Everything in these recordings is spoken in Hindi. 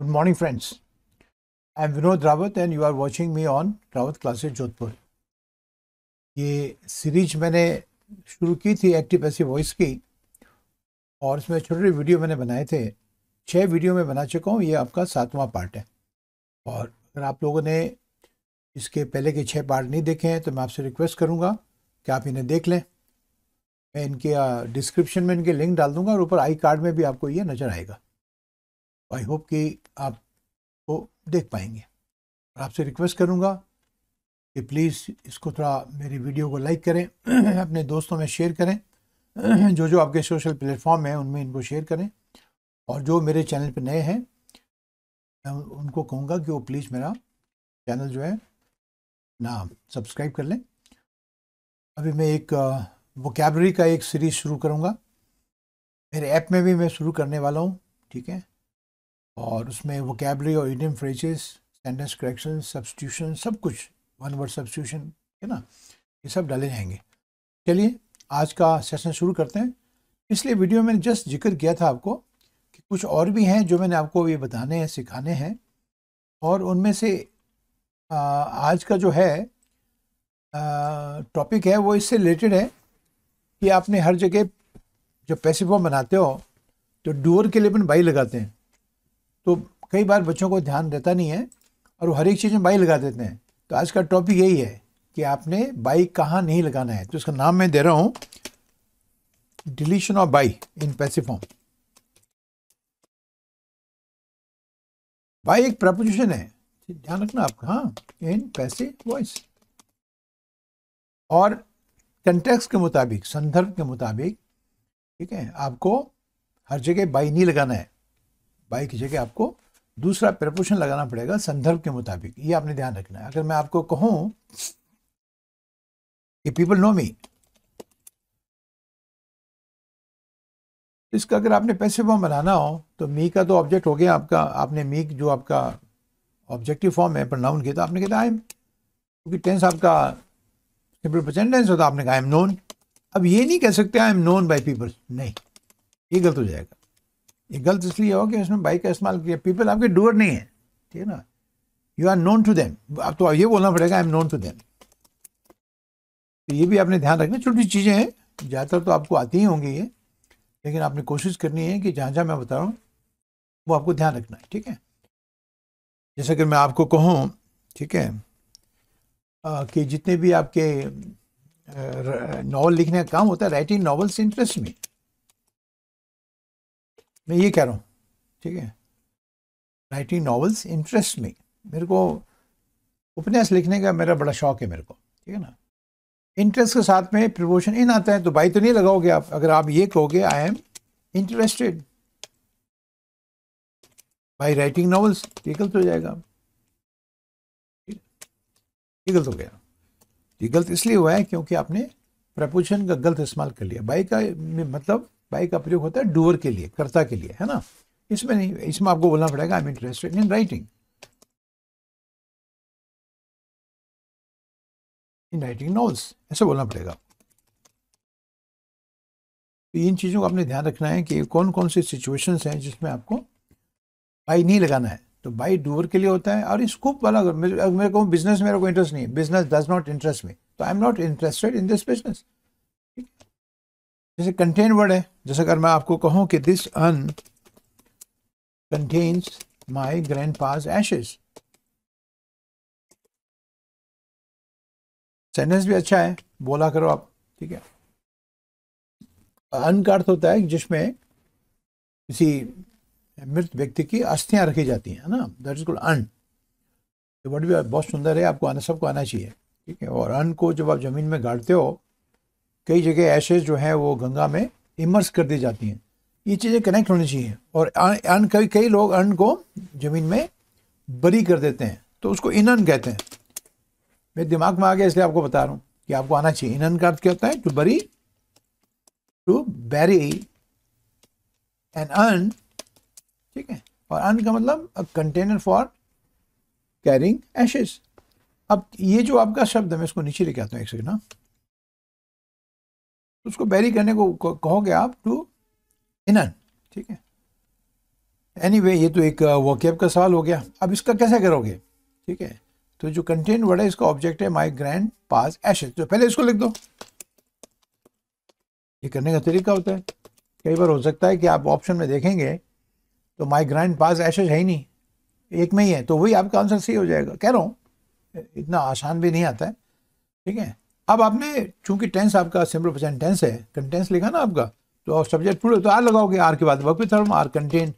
Good morning, friends. I am Vinod Rawat, and you are watching me on Rawat Classes Jodhpur. ये सीरीज मैंने शुरू की थी एक्टिव ऐसी वॉइस की और इसमें छोटे छोटे वीडियो मैंने बनाए थे छः वीडियो में बना चुका हूँ ये आपका सातवां पार्ट है और अगर आप लोगों ने इसके पहले के छः पार्ट नहीं देखे हैं तो मैं आपसे रिक्वेस्ट करूँगा कि आप इन्हें देख लें मैं इनके डिस्क्रिप्शन में इनके लिंक डाल दूँगा और ऊपर आई कार्ड में भी आपको ये नज़र आएगा आई होप कि आप को देख पाएंगे और आपसे रिक्वेस्ट करूँगा कि प्लीज़ इसको थोड़ा मेरी वीडियो को लाइक करें अपने दोस्तों में शेयर करें जो जो आपके सोशल प्लेटफॉर्म हैं उनमें इनको शेयर करें और जो मेरे चैनल पर नए हैं मैं उनको कहूँगा कि वो प्लीज़ मेरा चैनल जो है ना सब्सक्राइब कर लें अभी मैं एक वोकेबलरी का एक सीरीज़ शुरू करूँगा मेरे ऐप में भी मैं शुरू करने वाला हूँ ठीक है और उसमें कैबरी और idiom phrases sentence correction substitution सब कुछ वन वर्ड सब्सटीट्यूशन है ना ये सब डाले जाएंगे चलिए आज का सेशन शुरू करते हैं इसलिए वीडियो में जस्ट जिक्र किया था आपको कि कुछ और भी हैं जो मैंने आपको ये बताने हैं सिखाने हैं और उनमें से आज का जो है टॉपिक है वो इससे रिलेटेड है कि आपने हर जगह जब पैसे फॉर्म बनाते हो तो डूअर के लिए अपन बाई लगाते हैं तो कई बार बच्चों को ध्यान रहता नहीं है और वो हर एक चीज़ में बाई लगा देते हैं तो आज का टॉपिक यही है कि आपने बाई कहाँ नहीं लगाना है तो इसका नाम मैं दे रहा हूँ deletion of by in passive form by एक प्रपोजिशन है ध्यान रखना आपका हाँ इन पैसे वॉइस और कंटेक्स के मुताबिक संदर्भ के मुताबिक ठीक है आपको हर जगह बाई नहीं लगाना है बाई की जगह आपको दूसरा प्रपोशन लगाना पड़ेगा संदर्भ के मुताबिक ये आपने ध्यान रखना है अगर मैं आपको कहूं कि पीपल नो मी इसका अगर आपने पैसे फॉर्म बनाना हो तो मी का तो ऑब्जेक्ट हो गया आपका आपने मी जो आपका ऑब्जेक्टिव फॉर्म है पर नाउन किया था आपने कहता आई एम क्योंकि टेंस आपका सिंपल परसेंट टेंस होता आपने कहा आई एम नोन अब ये नहीं कह सकते I am known by people नहीं ये गलत हो जाएगा ये गलत इसलिए हो कि उसने बाइक का इस्तेमाल किया पीपल आपके डूअर नहीं है ठीक है ना you are known to them अब तो ये बोलना पड़ेगा I am known to them तो ये भी आपने ध्यान रखना छोटी चीज़ें हैं ज़्यादातर तो आपको आती ही होंगी ये लेकिन आपने कोशिश करनी है कि जहाँ जहाँ मैं बता रहा हूँ वो आपको ध्यान रखना है ठीक है जैसे कि मैं आपको कहूँ ठीक है कि जितने भी आपके नॉवल लिखने का काम होता है राइटिंग नॉवल्स इंटरेस्ट में मैं ये कह रहा हूँ ठीक है राइटिंग नावल्स इंटरेस्ट में मेरे को उपन्यास लिखने का मेरा बड़ा शौक है मेरे को ठीक है ना इंटरेस्ट के साथ में प्रिपोशन इन आता है तो बाई तो नहीं लगाओगे आप अगर आप ये कहोगे I am interested by writing novels ये गलत हो जाएगा ये गलत हो गया ये गलत इसलिए हुआ है क्योंकि आपने प्रपोजन का गलत इस्तेमाल कर लिया बाई का मतलब बाई का प्रयोग होता है डूअर के लिए कर्ता के लिए है ना इसमें नहीं इसमें आपको बोलना पड़ेगा I am interested in writing in writing novels ऐसा बोलना पड़ेगा तो इन चीज़ों का आपने ध्यान रखना है कि कौन कौन से सिचुएशंस हैं जिसमें आपको बाई नहीं लगाना है तो बाई डूअर के लिए होता है और स्कोप वाला अगर मेरे को बिजनेस मेरे को इंटरेस्ट नहीं है बिजनेस डज नॉट इंटरेस्ट में तो I am not interested in this business जैसे कंटेन वर्ड है जैसे अगर मैं आपको कहूं कि this urn contains my grandpa's ashes sentence भी अच्छा है बोला करो आप ठीक है अन का अर्थ होता है जिसमें किसी मृत व्यक्ति की अस्थियां रखी जाती हैं ना that is called urn word भी बहुत सुंदर है आपको आना सबको आना चाहिए ठीक है और अन्न को जब आप जमीन में गाड़ते हो कई जगह ऐशेज जो है वो गंगा में इमर्स कर दी जाती हैं ये चीज़ें कनेक्ट होनी चाहिए और अन्न कई कई लोग अन्न को ज़मीन में बरी कर देते हैं तो उसको इनन कहते हैं मेरे दिमाग में आ गया इसलिए आपको बता रहा हूँ कि आपको आना चाहिए इनन का अर्थ क्या होता है to bury to berry N अन ठीक है और अन्न का मतलब a container for carrying ashes अब ये जो आपका शब्द है मैं इसको नीचे लेके आता हूँ एक सेकंड ना हाँ। तो उसको बैरी करने को कहोगे आप टू इनन ठीक है एनी anyway, ये तो एक uh, वॉकअप का सवाल हो गया अब इसका कैसे करोगे ठीक है तो जो कंटेंट वर्ड है इसका ऑब्जेक्ट है माई ग्रैंड पास एशेज तो पहले इसको लिख दो ये करने का तरीका होता है कई बार हो सकता है कि आप ऑप्शन में देखेंगे तो माई ग्रैंड पास एशेज है ही नहीं एक में ही है तो वही आपका आंसर सही हो जाएगा कह रहा हूँ इतना आसान भी नहीं आता है ठीक है अब आपने चूंकि टेंस आपका सिंपल परसेंट टेंस है कंटेंस लिखा ना आपका तो आप सब्जेक्ट पूरे तो आर लगाओगे आर के बाद वक्त थर्म आर कंटेन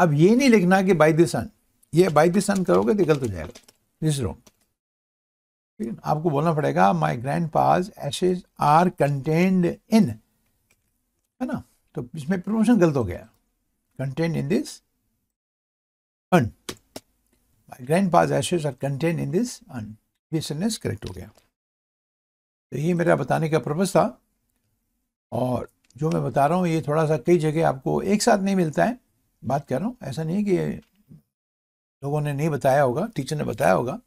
अब ये नहीं लिखना कि बाई द ये बाई द करोगे तो गलत हो जाएगा दिस रोम ठीक है आपको बोलना पड़ेगा my grandpa's ashes are contained in है ना तो इसमें प्रमोशन गलत हो गया content in this urn my grandpa's ashes are content in this urn ये सेंटेंस करेक्ट हो गया तो ये मेरा बताने का पर्पज़ था और जो मैं बता रहा हूँ ये थोड़ा सा कई जगह आपको एक साथ नहीं मिलता है बात कर रहा हूँ ऐसा नहीं है कि लोगों ने नहीं बताया होगा टीचर ने बताया होगा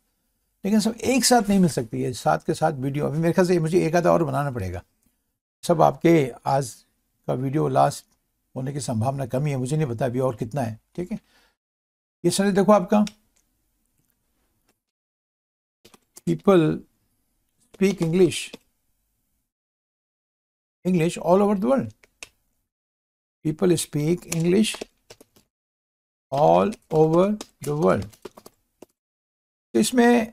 लेकिन सब एक साथ नहीं मिल सकती है साथ के साथ वीडियो अभी मेरे ख्याल से मुझे एक आधा और बनाना पड़ेगा सब आपके आज का वीडियो लास्ट होने की संभावना कमी है मुझे नहीं पता अभी और कितना है ठीक है ये सर देखो आपका people speak English. English all over the world. People speak English all over the world. तो इसमें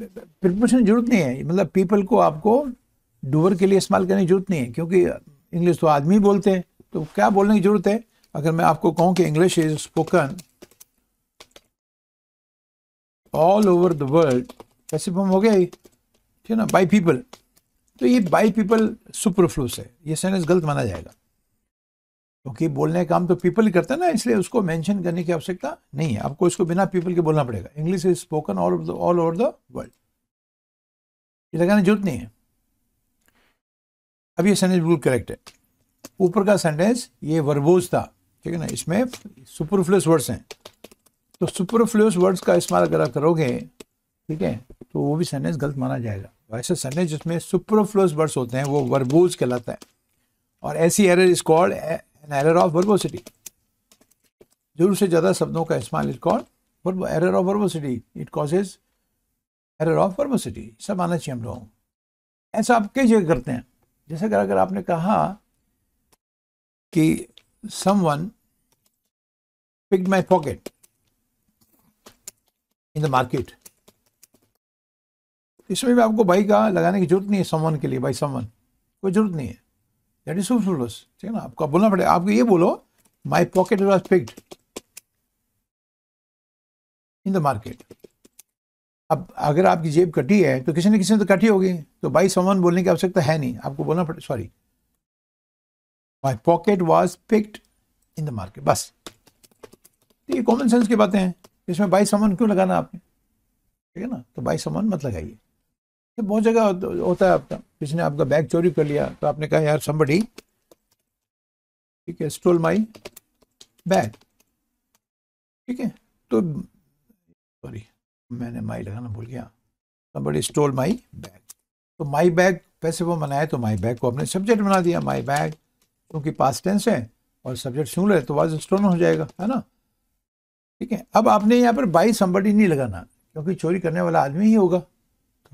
प्रिपरेशन की जरूरत नहीं है मतलब पीपल को आपको डूवर के लिए इस्तेमाल करने की जरूरत नहीं है क्योंकि इंग्लिश तो आदमी बोलते हैं तो क्या बोलने की जरूरत है अगर मैं आपको कहूँ कि English is spoken all over the world कैसे फॉर्म हो गया ठीक है ना बाई पीपल तो ये बाई पीपल सुपरफ्लूस है ये सेंटेंस गलत माना जाएगा क्योंकि तो बोलने का काम तो पीपल ही करता है ना इसलिए उसको मेंशन करने की आवश्यकता नहीं है आपको इसको बिना पीपल के बोलना पड़ेगा English is spoken all all over the world ये लगाने जरूरत नहीं है अब ये सेंटेंस बिल्कुल करेक्ट है ऊपर का सेंटेंस ये वर्बोज था ठीक है ना इसमें सुपरफ्लूस वर्ड्स हैं तो सुपरफ्लूस वर्ड्स का इस्तेमाल अगर आप करोगे ठीक है तो वो भी सेंटेंस गलत माना जाएगा ऐसे है जिसमें सुपरफ्लोस वर्ड्स होते हैं वो वर्बोज कहलाता है और ऐसी error is called an error of verbosity जरूर से ज़्यादा शब्दों का इस्तेमाल is called error of verbosity it causes error of verbosity सब आना चाहिए हम लोगों ऐसा आप कई जगह करते हैं जैसे कि अगर आपने कहा कि someone pick my pocket in the market इसमें भी आपको बाई का लगाने की जरूरत नहीं है समवन के लिए बाई समवन कोई जरूरत नहीं है दैट इज सुपरफ्लूस ठीक है ना आपको बोलना पड़ेगा आपको ये बोलो my pocket was picked in the market अब अगर आपकी जेब कटी है तो किसी न किसी ने तो कटी होगी तो बाई समवन बोलने की आवश्यकता है नहीं आपको बोलना पड़े sorry my pocket was picked in the market बस तो ये कॉमन सेंस की बातें हैं इसमें बाई समन क्यों लगाना आपने ठीक है ना तो बाई समन मत लगाइए ये बहुत जगह होता है आपका किसी ने आपका बैग चोरी कर लिया तो आपने कहा यार संबडी ठीक है स्टोल माई बैग ठीक है तो सॉरी मैंने माई लगाना भूल गया समबडी स्टोल माई बैग तो माई बैग वैसे वो मनाया तो माई बैग को अपने सब्जेक्ट बना दिया माई बैग क्योंकि पास टेंस है और सब्जेक्ट सुन रहे तो वाज स्टोन हो जाएगा है ना ठीक है अब आपने यहाँ पर बाई संबड़ी नहीं लगाना क्योंकि चोरी करने वाला आदमी ही होगा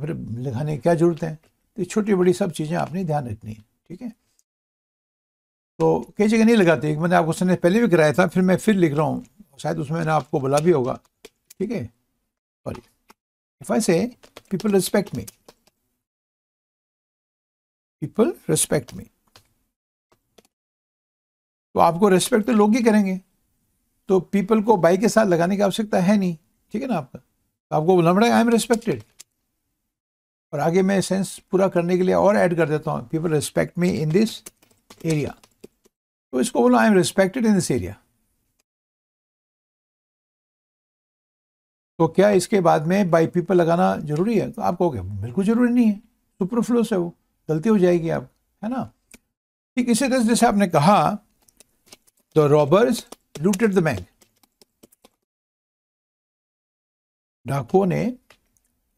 फिर लिखाने की क्या ज़रूरत है तो छोटी बड़ी सब चीज़ें आपने ध्यान रखनी है ठीक है तो कई जगह नहीं लगाते मैंने आपको सुनने पहले भी कराया था फिर मैं फिर लिख रहा हूँ शायद उसमें मैंने आपको बोला भी होगा ठीक है sorry if I say people respect me people respect me तो आपको रेस्पेक्ट तो लोग ही करेंगे तो पीपल को बाई के साथ लगाने की आवश्यकता है नहीं ठीक है ना आपका तो आपको बोलना पड़ेगा आई एम रेस्पेक्टेड और आगे मैं सेंस पूरा करने के लिए और ऐड कर देता हूँ people respect me in this area तो इसको बोलो I am respected in this area तो क्या इसके बाद में बाई पीपल लगाना जरूरी है तो आप कहोगे बिल्कुल जरूरी नहीं है सुपरफ्लूस है वो गलती हो जाएगी आप है ना ठीक इसी तरह जैसे आपने कहा the robbers looted the bank डाकुओं ने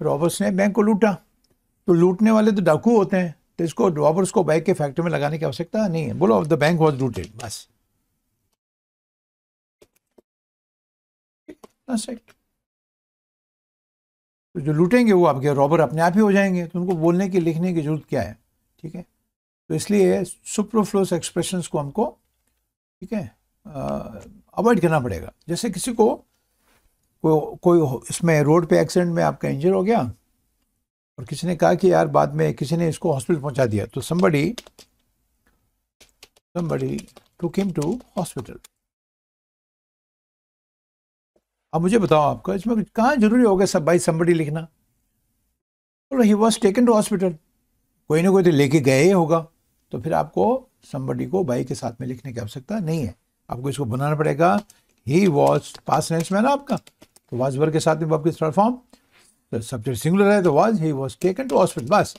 रॉबर्स ने बैंक को लूटा तो लूटने वाले तो डाकू होते हैं तो इसको रॉबर्स को बैंक के फैक्ट्री में लगाने की आवश्यकता नहीं है बोलो द बैंक वॉज लूटेड बस तो जो लूटेंगे वो आपके रॉबर अपने आप ही हो जाएंगे तो उनको बोलने की लिखने की जरूरत क्या है ठीक है तो इसलिए सुप्रोफ्लोस एक्सप्रेशन को हमको ठीक है अवॉइड करना पड़ेगा जैसे किसी को कोई को, इसमें रोड पे एक्सीडेंट में आपका इंजर हो गया और किसी ने कहा कि यार बाद में किसी ने इसको हॉस्पिटल पहुंचा दिया तो somebody somebody took him to hospital अब मुझे बताओ आपको इसमें कहाँ जरूरी गया सब भाई somebody लिखना ही वॉज टेकन टू हॉस्पिटल कोई ना कोई तो लेके गए ही होगा तो फिर आपको संबडी को भाई के साथ में लिखने की आवश्यकता नहीं है आपको इसको बनाना पड़ेगा ही वॉज पास आपका तो वाजबर के साथ में की थर्ड फॉर्म The subject तो वॉज ही was taken to hospital बस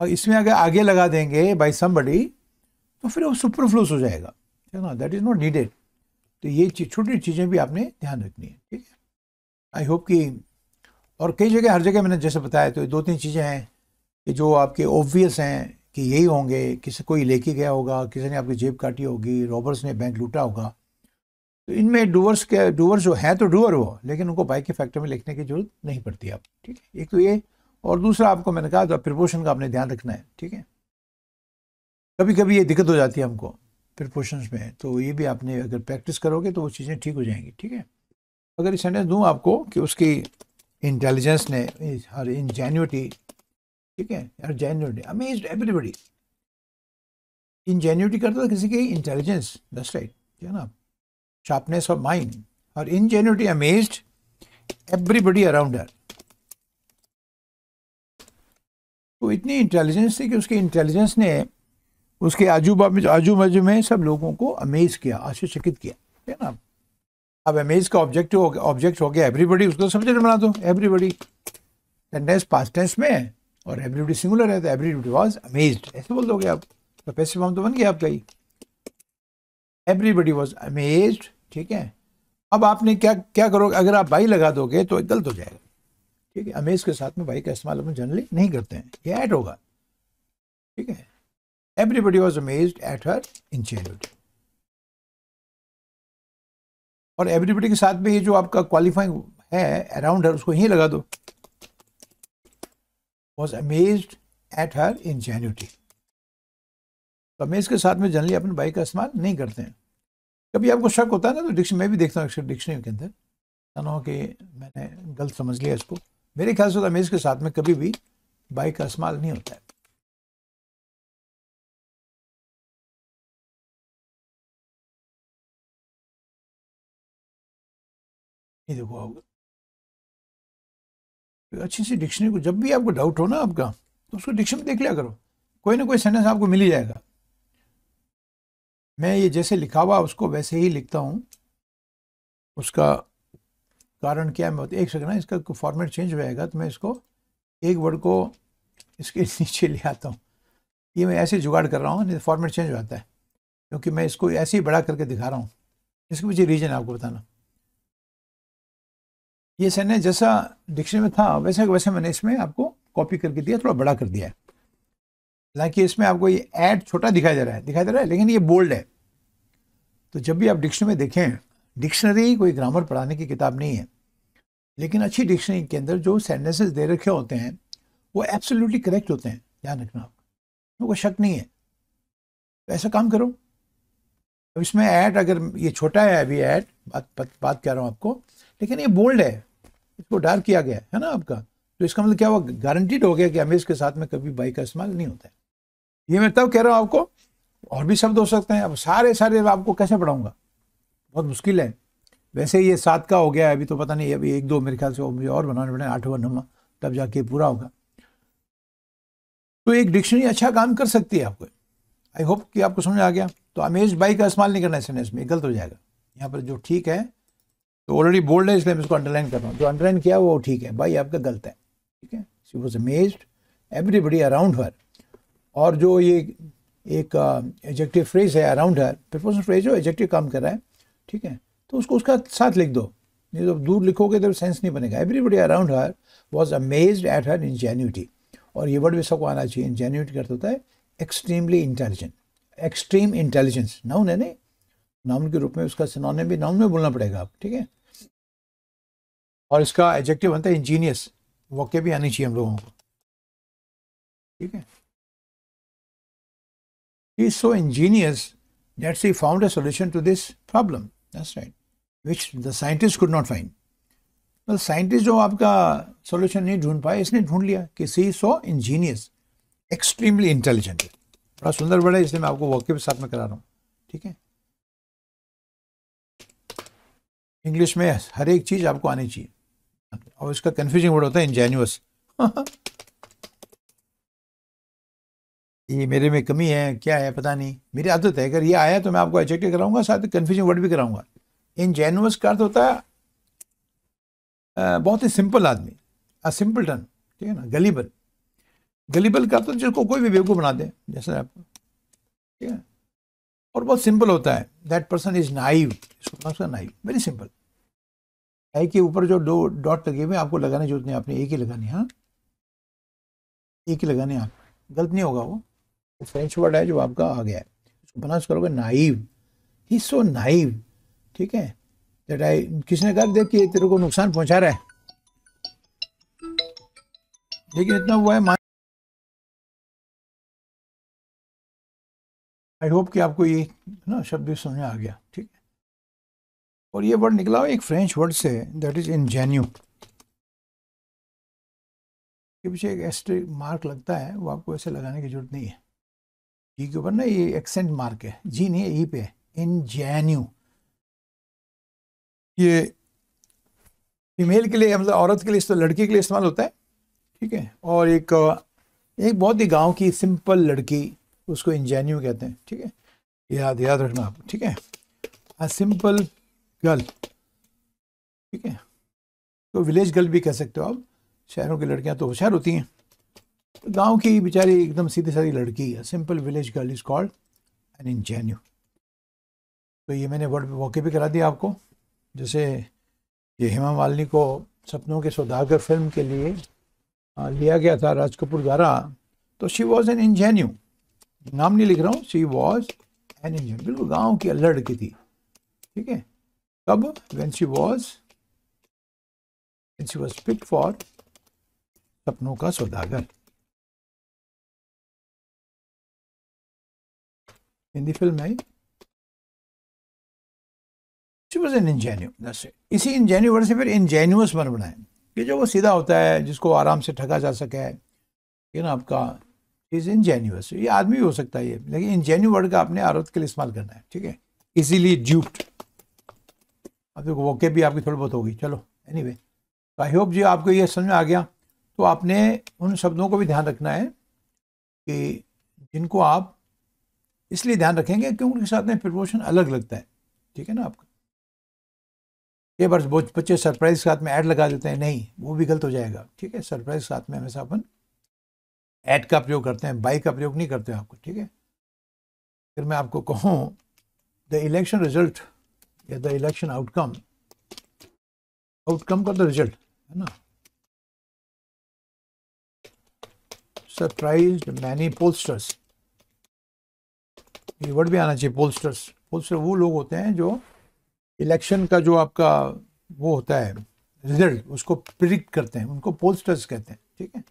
और इसमें अगर आगे लगा देंगे बाई समबडी तो फिर वो सुपरफ्लूस हो जाएगा है ना दैट इज नॉट नीडेड तो ये छोटी चीज़ें भी आपने ध्यान रखनी है ठीक है आई होप कि और कई जगह हर जगह मैंने जैसे बताया तो दो तीन चीज़ें हैं कि जो आपके ऑब्वियस हैं कि यही होंगे किसी कोई लेके गया होगा किसी ने आपकी जेब काटी होगी रॉबर्स ने बैंक लूटा होगा तो इनमें डूवर्स के डूवर्स जो हैं तो डूअर वो लेकिन उनको बाइक के फैक्टर में लिखने की जरूरत नहीं पड़ती आप ठीक है एक तो ये और दूसरा आपको मैंने कहा तो प्रिपोर्शन का आपने ध्यान रखना है ठीक है कभी कभी ये दिक्कत हो जाती है हमको प्रिपोशन में तो ये भी आपने अगर प्रैक्टिस करोगे तो वो चीज़ें ठीक हो जाएंगी ठीक है अगर इस सेंटेंस दूँ आपको कि उसकी इंटेलिजेंस ने हर जेन्यूटी ठीक है हर जेन्यूटी अमेज एवरीबडी जेन्यूटी करता था किसी की इंटेलिजेंस दस राइट ठीक है ना sharpness of mind, her ingenuity amazed everybody around her. तो इतनी इंटेलिजेंस थी कि उसके इंटेलिजेंस ने उसके आजू बाजू आजू बाजू में सब लोगों को अमेज किया आश्चर्यचकित किया है ना अब अमेज का ऑब्जेक्ट हो ऑब्जेक्ट हो गया एवरीबडी उसको सब्जेक्ट बना दो एवरीबडी टेंस पास्ट टेंस में और एवरीबडी सिंगुलर है तो एवरीबडी वाज अमेज्ड ऐसे बोल दोगे आप तो पैसे फॉर्म तो बन गया आपका ही एवरीबडी वॉज अमेज्ड ठीक है अब आपने क्या क्या करोगे अगर आप बाई लगा दोगे तो गलत हो जाएगा ठीक है अमेज के साथ में बाई का इस्तेमाल अपन जनरली नहीं करते हैं ये ऐड होगा ठीक है everybody was amaze at her in और एवरीबडी के साथ में ये जो आपका क्वालिफाइंग है अराउंड हर उसको यहीं लगा दो was amaze at her ingenuity तो अमेज के साथ में जनरली अपन बाइक का इस्तेमाल नहीं करते हैं कभी आपको शक होता है ना तो डिक्शन मैं भी देखता हूँ डिक्शनरी के अंदर ना हो कि मैंने गलत समझ लिया इसको मेरे ख्याल से तमीज़ तो के साथ में कभी भी बाइक का इस्तेमाल नहीं होता है देखो आप तो अच्छी सी डिक्शनरी को जब भी आपको डाउट हो ना आपका तो उसको डिक्शनरी देख लिया करो कोई ना कोई सेंटेंस आपको मिल ही जाएगा मैं ये जैसे लिखा हुआ उसको वैसे ही लिखता हूँ उसका कारण क्या है मैं एक सकना इसका फॉर्मेट चेंज हो जाएगा तो मैं इसको एक वर्ड को इसके नीचे ले आता हूँ ये मैं ऐसे जुगाड़ कर रहा हूँ नहीं फॉर्मेट तो चेंज हो जाता है क्योंकि मैं इसको ऐसे ही बड़ा करके दिखा रहा हूँ इसके पीछे रीजन आपको बताना ये सैन्य जैसा डिक्शनरी में था वैसे वैसे मैंने इसमें आपको कॉपी करके दिया थोड़ा बड़ा कर दिया है हालांकि इसमें आपको ये ऐड छोटा दिखाई दे रहा है दिखाई दे रहा है लेकिन ये बोल्ड है तो जब भी आप डिक्शनरी में देखें डिक्शनरी कोई ग्रामर पढ़ाने की किताब नहीं है लेकिन अच्छी डिक्शनरी के अंदर जो सेंटेंसेस दे रखे होते हैं वो एब्सोल्युटली करेक्ट होते हैं ध्यान रखना आपको कोई शक नहीं है तो ऐसा काम करो अब इसमें ऐड अगर ये छोटा है अभी ऐड बात बात, बात कह रहा हूँ आपको लेकिन ये बोल्ड है इसको डार्क किया गया है ना आपका तो इसका मतलब क्या हुआ गारंटीड हो गया कि हमें इसके साथ में कभी बाइक का इस्तेमाल नहीं होता है ये मैं तब कह रहा हूँ आपको और भी शब्द हो सकते हैं अब सारे सारे आपको कैसे पढ़ाऊंगा बहुत मुश्किल है वैसे ये सात का हो गया है अभी तो पता नहीं अभी एक दो मेरे ख्याल से मुझे और बनाने पड़े आठवा नवा तब जाके पूरा होगा तो एक डिक्शनरी अच्छा काम कर सकती है आपको आई होप कि आपको समझ आ गया तो अमेज बाई का इस्तेमाल नहीं करना है इसमें में गलत हो जाएगा यहाँ पर जो ठीक है तो ऑलरेडी बोल्ड है इसलिए मैं इसको अंडरलाइन कर रहा हूँ जो अंडरलाइन किया वो ठीक है बाई आपका गलत है ठीक है she was amazed everybody around her और जो ये एक एजेक्टिव फ्रेज है अराउंड हर प्रपोजल फ्रेज जो एजेक्टिव काम कर रहा है ठीक है तो उसको उसका साथ लिख दो नहीं तो दूर लिखोगे तो सेंस नहीं बनेगा everybody around her was amaze at her ingenuity और ये वर्ड भी सबको आना चाहिए इंजेन्यूटी करता होता है extremely intelligent extreme intelligence noun है नहीं नाउन के रूप में उसका सिनोनिम भी नाउन में बोलना पड़ेगा आप ठीक है और इसका एडजेक्टिव बनता है इंजीनियस वॉक्य भी आनी चाहिए हम लोगों को ठीक है He is so ingenious that he found a solution to this problem. That's right. Which the scientist could not find. Well, scientist जो आपका solution नहीं ढूंढ पाए इसने ढूंढ लिया कि is so ingenious, extremely intelligent. बड़ा सुंदर बड़ा इसलिए मैं आपको वाक्य के साथ में करा रहा हूँ ठीक है इंग्लिश में हर एक चीज़ आपको आनी चाहिए और इसका कन्फ्यूजिंग वर्ड होता है इंजेन्यूस ये मेरे में कमी है क्या है पता नहीं मेरी आदत है अगर ये आया तो मैं आपको एडजेक्टिव कराऊंगा साथ कन्फ्यूजन वर्ड भी कराऊंगा इन जेनुअस का अर्थ होता है बहुत ही सिंपल आदमी अ सिंपल टन ठीक है ना गलीबल गलीबल का अर्थ जिसको कोई भी बेवकूफ़ बना दे जैसे आप ठीक है और बहुत सिंपल होता है that person is naive naive very simple I के ऊपर जो दो डॉट लगे हुए आपको लगाने जरूरत नहीं आपने एक ही लगाने हाँ एक ही लगाने आप हाँ। गलत नहीं होगा वो वो फ्रेंच वर्ड है जो आपका आ गया है उसको प्रोनाउंस करोगे नाइव ही सो नाइव ठीक है दैट आई किसने कहा देखिए तेरे को नुकसान पहुंचा रहा है लेकिन इतना हुआ है आई होप कि आपको ये ना शब्द समझ में आ गया ठीक है और ये वर्ड निकला एक फ्रेंच वर्ड से दैट इज इन जेन्यू के पीछे एक एस्ट्रिक मार्क लगता है वो आपको ऐसे लगाने की जरूरत नहीं है जी के ऊपर ना ये एक्सेंट मार्क है जी नहीं ई e पे इन जेन्यू ये फीमेल के लिए मतलब औरत के लिए तो लड़की के लिए इस्तेमाल होता है ठीक है और एक एक बहुत ही गांव की सिंपल लड़की उसको इंजैन्यू कहते हैं ठीक है याद याद रखना आप ठीक है अ सिंपल गर्ल ठीक है तो विलेज गर्ल भी कह सकते हो आप शहरों की लड़कियां तो होशियार होती हैं गांव की बेचारी एकदम सीधी सारी लड़की है simple village girl is called an ingenue तो ये मैंने वर्ड वॉके भी करा दिया आपको जैसे ये हेमा मालिनी को सपनों के सौदागर फिल्म के लिए लिया गया था राज कपूर द्वारा तो शी वॉज एन इंजेन्यू नाम नहीं लिख रहा हूँ शी वॉज एन इंजेन्यू बिल्कुल गाँव की लड़की थी ठीक है कब when she was she was pick for सपनों का सौदागर हिंदी फिल्म है इसी इंजेन्यू वर्ड से फिर इंजेन्यूस वर्ड बनाए कि जो वो सीधा होता है जिसको आराम से ठगा जा सके ये ना आपका इज इंजेन्यूस ये आदमी भी हो सकता है ये लेकिन इंजेन्यू वर्ड का आपने आरोप के लिए इस्तेमाल करना है ठीक है इजीली ड्यूप्ड अब देखो वोके भी आपकी थोड़ी बहुत होगी चलो एनी वे आई होप जी आपको ये समझ में आ गया तो आपने उन शब्दों को भी ध्यान रखना है कि जिनको आप इसलिए ध्यान रखेंगे क्योंकि उनके साथ में प्रमोशन अलग लगता है ठीक है ना आपका ये बार बच्चे सरप्राइज के साथ में ऐड लगा देते हैं नहीं वो भी गलत हो जाएगा ठीक है सरप्राइज साथ में हमेशा अपन ऐड का प्रयोग करते हैं बाई का प्रयोग नहीं करते आपको ठीक है फिर मैं आपको कहूँ द इलेक्शन रिजल्ट या द इलेक्शन आउटकम आउटकम का द रिजल्ट है ना सरप्राइज मैनी पोस्टर्स ये वर्ड भी आना चाहिए पोलस्टर्स पोलस्टर वो लोग होते हैं जो इलेक्शन का जो आपका वो होता है रिजल्ट उसको प्रिडिक्ट करते हैं उनको पोलस्टर्स कहते हैं ठीक है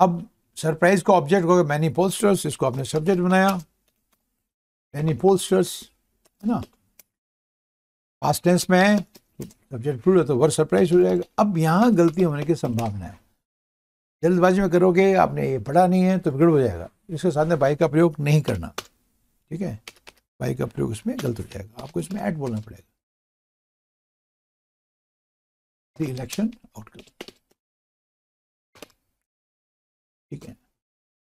अब सरप्राइज का ऑब्जेक्ट हो गया मैनी पोलस्टर्स इसको आपने सब्जेक्ट बनाया मैनी पोलस्टर्स है ना पास्ट टेंस में है सब्जेक्ट प्रूव है तो वर्ड सरप्राइज हो जाएगा अब यहाँ गलती होने की संभावना है जल्दबाजी में करोगे आपने ये पढ़ा नहीं है तो बिगड़ हो जाएगा इसके साथ में बाइक का प्रयोग नहीं करना ठीक है बाइक का प्रयोग इसमें गलत हो जाएगा आपको इसमें ऐड बोलना पड़ेगा इलेक्शन आउटकम ठीक है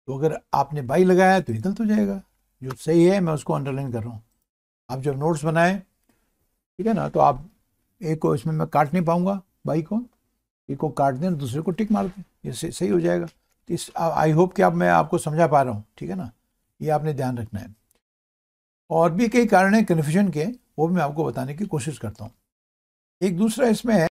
तो अगर आपने बाई लगाया तो ये गलत हो जाएगा जो सही है मैं उसको अंडरलाइन कर रहा हूँ आप जब नोट्स बनाए ठीक है ना तो आप एक को इसमें मैं काट नहीं पाऊंगा बाई को एक को काट दें दूसरे को टिक मार दें ये सही हो जाएगा तो इस आई होप कि आप मैं आपको समझा पा रहा हूँ ठीक है ना ये आपने ध्यान रखना है और भी कई कारण हैं कन्फ्यूजन के वो भी मैं आपको बताने की कोशिश करता हूँ एक दूसरा इसमें है